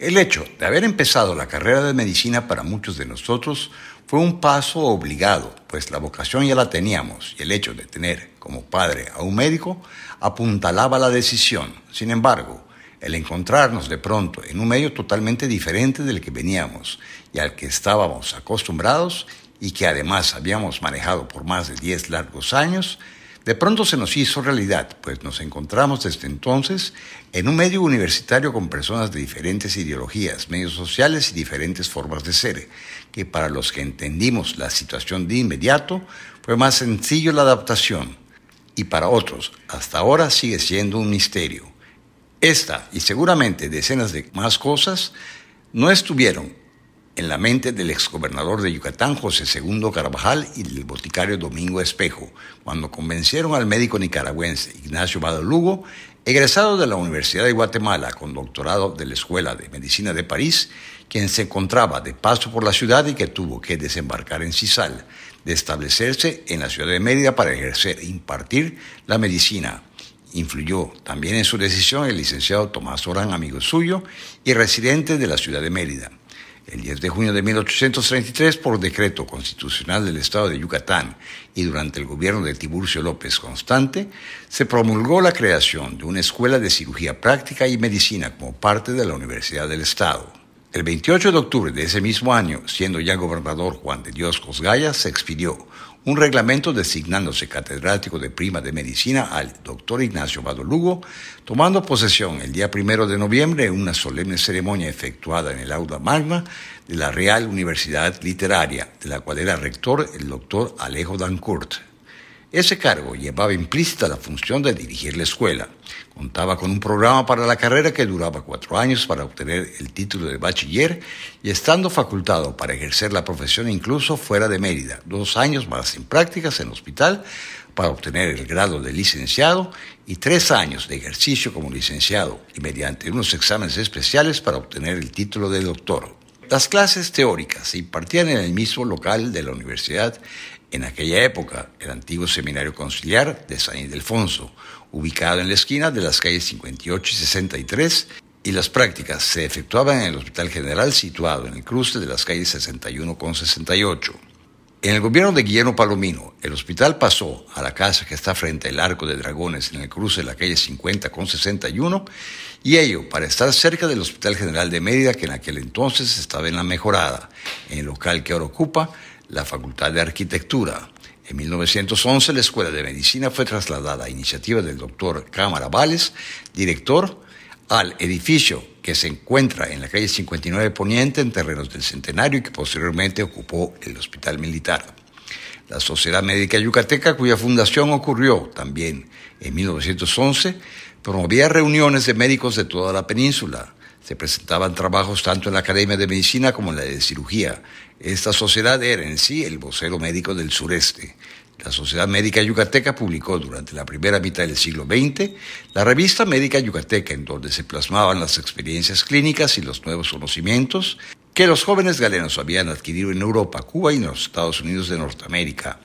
El hecho de haber empezado la carrera de medicina para muchos de nosotros fue un paso obligado, pues la vocación ya la teníamos y el hecho de tener como padre a un médico apuntalaba la decisión. Sin embargo, el encontrarnos de pronto en un medio totalmente diferente del que veníamos y al que estábamos acostumbrados y que además habíamos manejado por más de 10 largos años, de pronto se nos hizo realidad, pues nos encontramos desde entonces en un medio universitario con personas de diferentes ideologías, medios sociales y diferentes formas de ser, que para los que entendimos la situación de inmediato fue más sencillo la adaptación y para otros hasta ahora sigue siendo un misterio. Esta y seguramente decenas de más cosas no estuvieron en la mente del exgobernador de Yucatán, José II Carvajal, y del boticario Domingo Espejo, cuando convencieron al médico nicaragüense Ignacio Badalugo, egresado de la Universidad de Guatemala con doctorado de la Escuela de Medicina de París, quien se encontraba de paso por la ciudad y que tuvo que desembarcar en Cisal, de establecerse en la ciudad de Mérida para ejercer e impartir la medicina. Influyó también en su decisión el licenciado Tomás Orán, amigo suyo y residente de la ciudad de Mérida el 10 de junio de 1833 por decreto constitucional del Estado de Yucatán y durante el gobierno de Tiburcio López Constante, se promulgó la creación de una escuela de cirugía práctica y medicina como parte de la Universidad del Estado. El 28 de octubre de ese mismo año, siendo ya gobernador Juan de Dios Cosgaya, se expidió un reglamento designándose catedrático de prima de medicina al doctor Ignacio Badolugo, tomando posesión el día primero de noviembre en una solemne ceremonia efectuada en el Auda Magna de la Real Universidad Literaria, de la cual era rector el doctor Alejo Dancourt. Ese cargo llevaba implícita la función de dirigir la escuela. Contaba con un programa para la carrera que duraba cuatro años para obtener el título de bachiller y estando facultado para ejercer la profesión incluso fuera de Mérida, dos años más en prácticas en hospital para obtener el grado de licenciado y tres años de ejercicio como licenciado y mediante unos exámenes especiales para obtener el título de doctor. Las clases teóricas se impartían en el mismo local de la universidad en aquella época, el antiguo seminario conciliar de San Ildefonso, ubicado en la esquina de las calles 58 y 63, y las prácticas se efectuaban en el Hospital General situado en el cruce de las calles 61 con 68. En el gobierno de Guillermo Palomino, el hospital pasó a la casa que está frente al Arco de Dragones en el cruce de la calle 50 con 61 y ello para estar cerca del Hospital General de Mérida que en aquel entonces estaba en la mejorada, en el local que ahora ocupa la Facultad de Arquitectura. En 1911 la Escuela de Medicina fue trasladada a iniciativa del doctor Cámara Vales, director, al edificio que se encuentra en la calle 59 Poniente en terrenos del Centenario y que posteriormente ocupó el Hospital Militar. La Sociedad Médica Yucateca, cuya fundación ocurrió también en 1911, promovía reuniones de médicos de toda la península se presentaban trabajos tanto en la Academia de Medicina como en la de Cirugía. Esta sociedad era en sí el vocero médico del sureste. La Sociedad Médica Yucateca publicó durante la primera mitad del siglo XX la revista Médica Yucateca, en donde se plasmaban las experiencias clínicas y los nuevos conocimientos que los jóvenes galenos habían adquirido en Europa, Cuba y en los Estados Unidos de Norteamérica.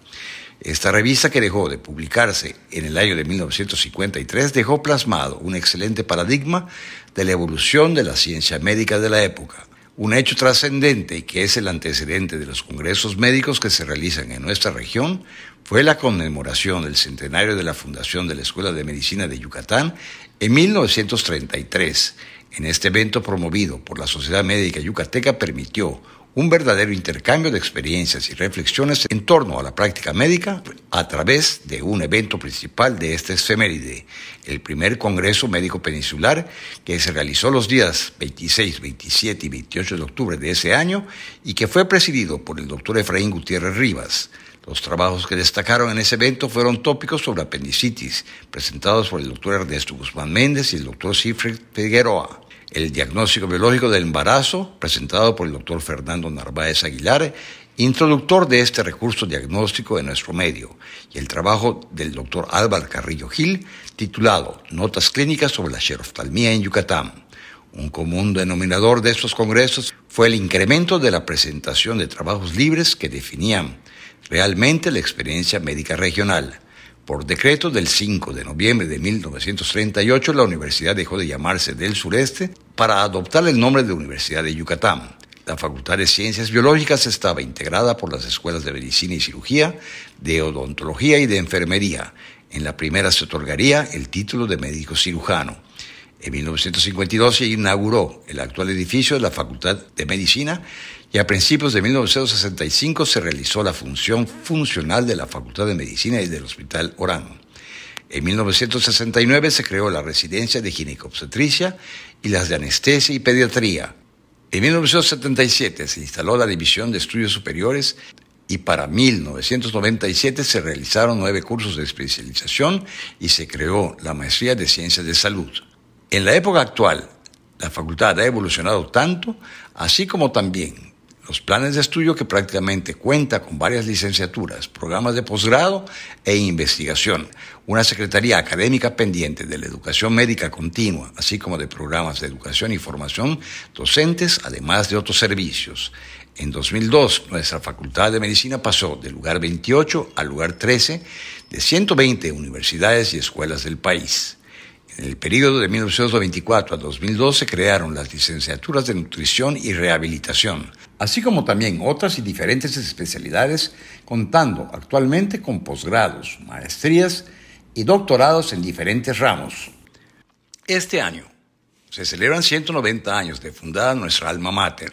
Esta revista que dejó de publicarse en el año de 1953 dejó plasmado un excelente paradigma de la evolución de la ciencia médica de la época, un hecho trascendente que es el antecedente de los congresos médicos que se realizan en nuestra región fue la conmemoración del centenario de la fundación de la Escuela de Medicina de Yucatán en 1933. En este evento promovido por la Sociedad Médica Yucateca permitió un verdadero intercambio de experiencias y reflexiones en torno a la práctica médica a través de un evento principal de este efeméride, el primer Congreso Médico Peninsular que se realizó los días 26, 27 y 28 de octubre de ese año y que fue presidido por el doctor Efraín Gutiérrez Rivas. Los trabajos que destacaron en ese evento fueron tópicos sobre apendicitis, presentados por el doctor Ernesto Guzmán Méndez y el doctor Siegfried Figueroa el diagnóstico biológico del embarazo presentado por el doctor Fernando Narváez Aguilar, introductor de este recurso diagnóstico en nuestro medio, y el trabajo del doctor Álvaro Carrillo Gil, titulado Notas clínicas sobre la xeroftalmía en Yucatán. Un común denominador de estos congresos fue el incremento de la presentación de trabajos libres que definían realmente la experiencia médica regional por decreto del 5 de noviembre de 1938, la universidad dejó de llamarse del sureste para adoptar el nombre de Universidad de Yucatán. La Facultad de Ciencias Biológicas estaba integrada por las escuelas de medicina y cirugía, de odontología y de enfermería. En la primera se otorgaría el título de médico cirujano. En 1952 se inauguró el actual edificio de la Facultad de Medicina y a principios de 1965 se realizó la función funcional de la Facultad de Medicina y del Hospital Orán. En 1969 se creó la residencia de ginecobstetricia y las de anestesia y pediatría. En 1977 se instaló la División de Estudios Superiores y para 1997 se realizaron nueve cursos de especialización y se creó la Maestría de Ciencias de Salud. En la época actual, la facultad ha evolucionado tanto, así como también los planes de estudio que prácticamente cuenta con varias licenciaturas, programas de posgrado e investigación, una secretaría académica pendiente de la educación médica continua, así como de programas de educación y formación docentes, además de otros servicios. En 2002, nuestra Facultad de Medicina pasó del lugar 28 al lugar 13 de 120 universidades y escuelas del país. En el periodo de 1924 a 2012 crearon las licenciaturas de nutrición y rehabilitación, así como también otras y diferentes especialidades, contando actualmente con posgrados, maestrías y doctorados en diferentes ramos. Este año se celebran 190 años de fundada nuestra alma mater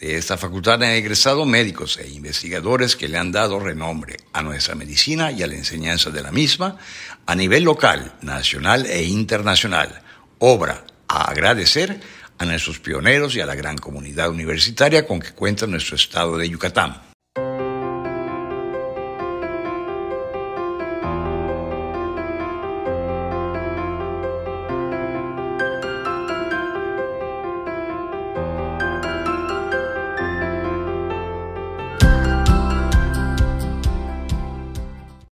de esta facultad han egresado médicos e investigadores que le han dado renombre a nuestra medicina y a la enseñanza de la misma a nivel local, nacional e internacional. Obra a agradecer a nuestros pioneros y a la gran comunidad universitaria con que cuenta nuestro estado de Yucatán.